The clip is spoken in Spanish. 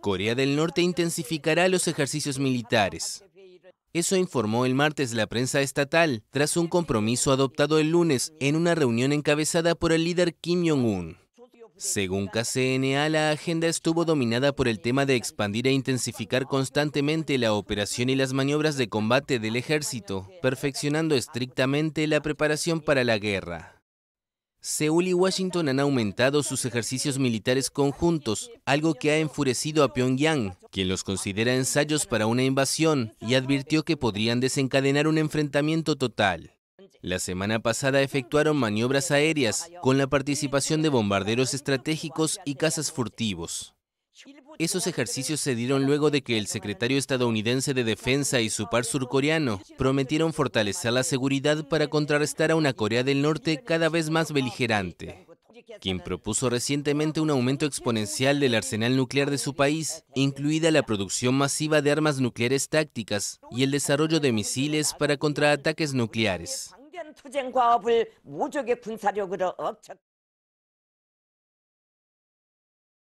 Corea del Norte intensificará los ejercicios militares. Eso informó el martes la prensa estatal, tras un compromiso adoptado el lunes en una reunión encabezada por el líder Kim Jong-un. Según KCNA, la agenda estuvo dominada por el tema de expandir e intensificar constantemente la operación y las maniobras de combate del ejército, perfeccionando estrictamente la preparación para la guerra. Seúl y Washington han aumentado sus ejercicios militares conjuntos, algo que ha enfurecido a Pyongyang, quien los considera ensayos para una invasión y advirtió que podrían desencadenar un enfrentamiento total. La semana pasada efectuaron maniobras aéreas con la participación de bombarderos estratégicos y cazas furtivos. Esos ejercicios se dieron luego de que el secretario estadounidense de Defensa y su par surcoreano prometieron fortalecer la seguridad para contrarrestar a una Corea del Norte cada vez más beligerante quien propuso recientemente un aumento exponencial del arsenal nuclear de su país, incluida la producción masiva de armas nucleares tácticas y el desarrollo de misiles para contraataques nucleares.